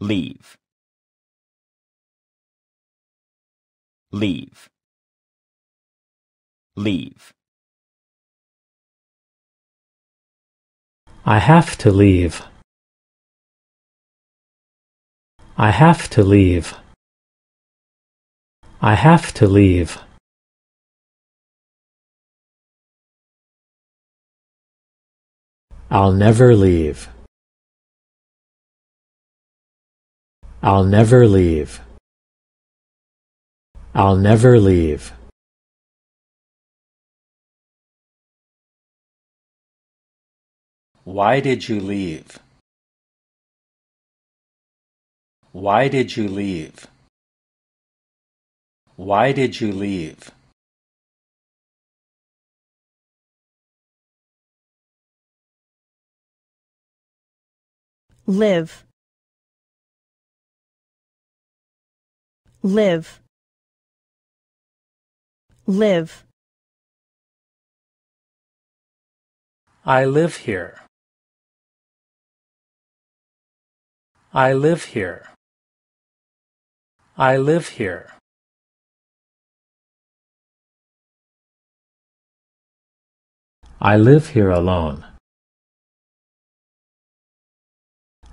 leave leave leave I have to leave I have to leave I have to leave I'll never leave I'll never leave. I'll never leave. Why did you leave? Why did you leave? Why did you leave? Live. live live I live here I live here I live here I live here alone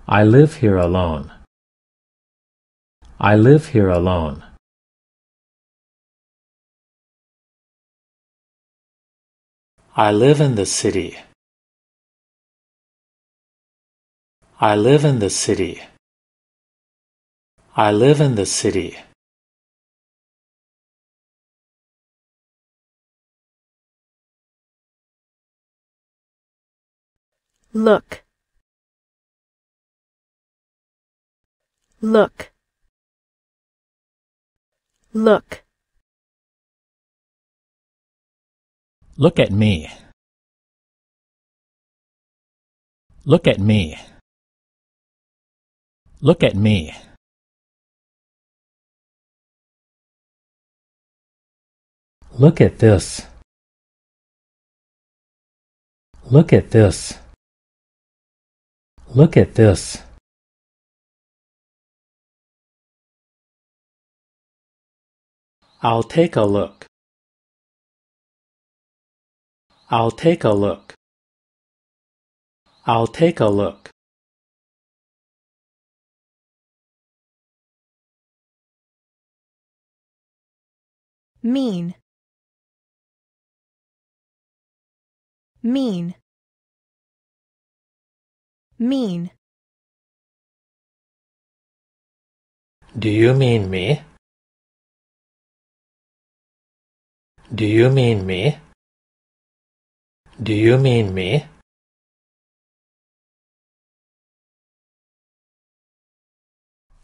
I live here alone I live here alone. I live in the city. I live in the city. I live in the city. Look. Look. Look. Look at me. Look at me. Look at me. Look at this. Look at this. Look at this. I'll take a look. I'll take a look. I'll take a look. mean mean mean do you mean me Do you mean me? Do you mean me?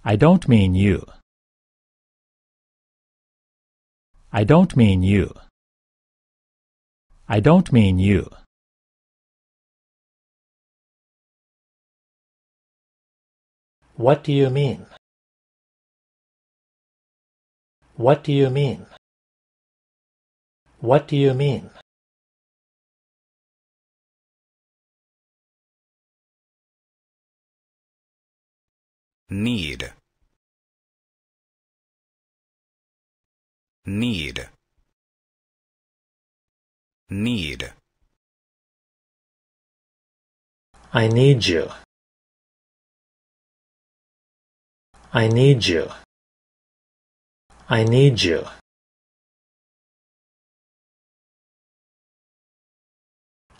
I don't mean you. I don't mean you. I don't mean you. What do you mean? What do you mean? What do you mean? Need. Need. Need. I need you. I need you. I need you.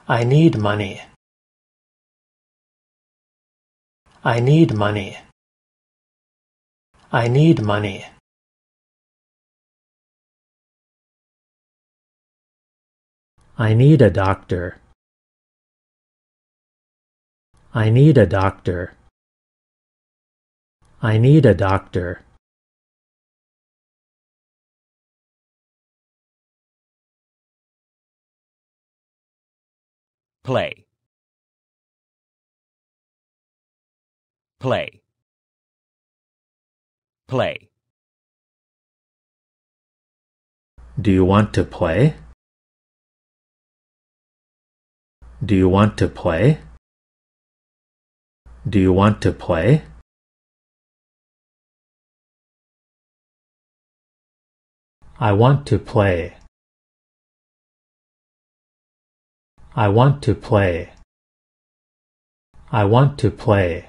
I need money. I need money. I need money. I need a doctor. I need a doctor. I need a doctor. play play play Do you want to play? Do you want to play? Do you want to play? I want to play. I want to play. I want to play.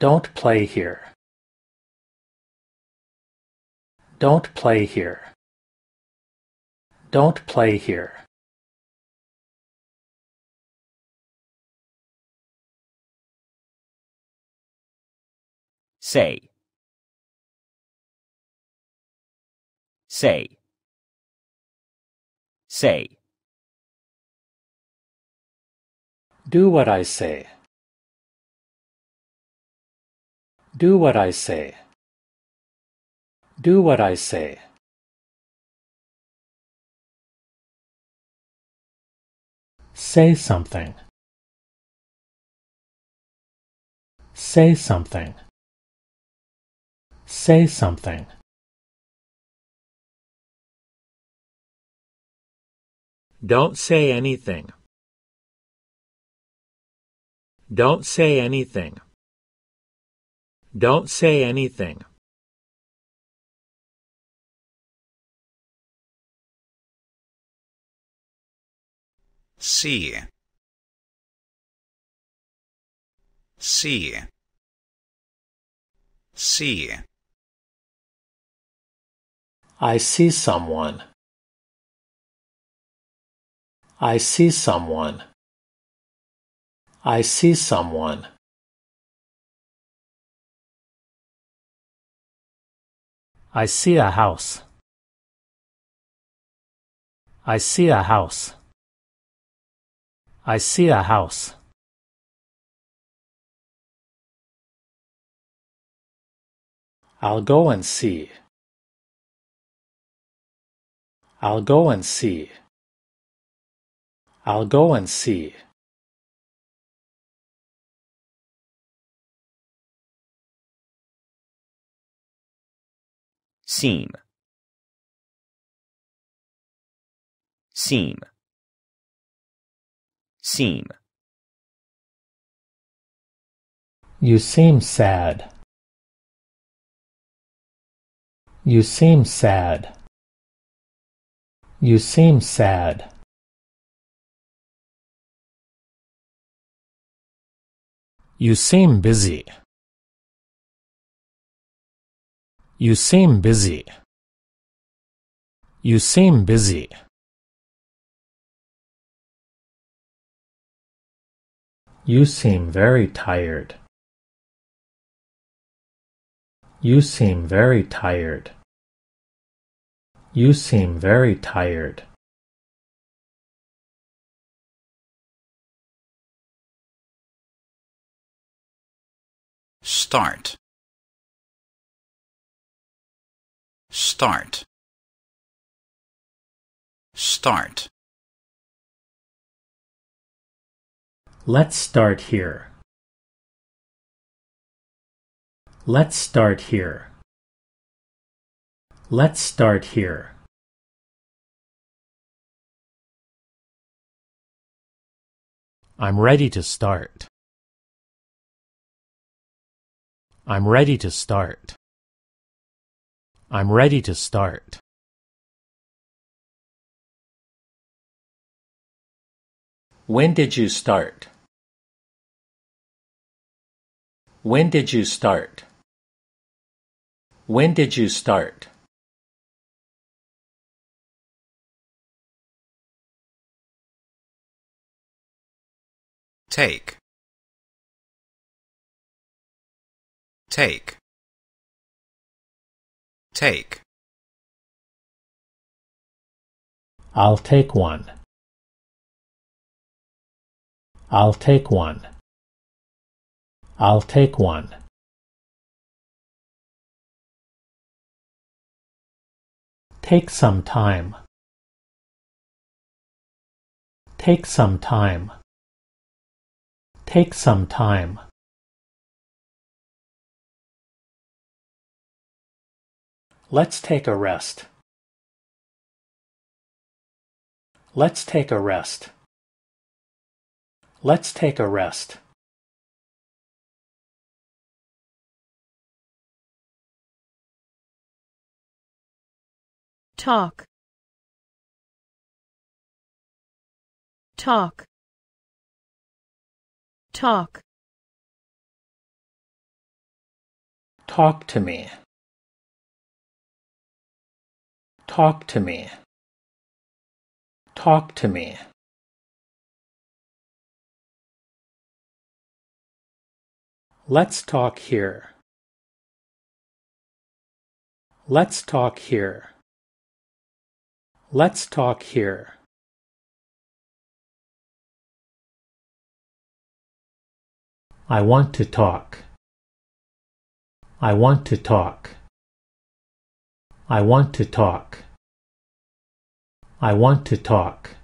Don't play here. Don't play here. Don't play here. Say say say do what i say do what i say do what i say say something say something say something Don't say anything. Don't say anything. Don't say anything. See. See. See. I see someone. I see someone. I see someone. I see a house. I see a house. I see a house. I'll go and see. I'll go and see. I'll go and see. seam Seem. seam you seem sad you seem sad you seem sad You seem busy. You seem busy. You seem busy. You seem very tired. You seem very tired. You seem very tired. start start start Let's start here. Let's start here. Let's start here. I'm ready to start. I'm ready to start. I'm ready to start. When did you start? When did you start? When did you start? Take. Take. Take. I'll take one. I'll take one. I'll take one. Take some time. Take some time. Take some time. Let's take a rest. Let's take a rest. Let's take a rest. Talk. Talk. Talk. Talk to me. Talk to me. Talk to me. Let's talk here. Let's talk here. Let's talk here. I want to talk. I want to talk. I want to talk. I want to talk.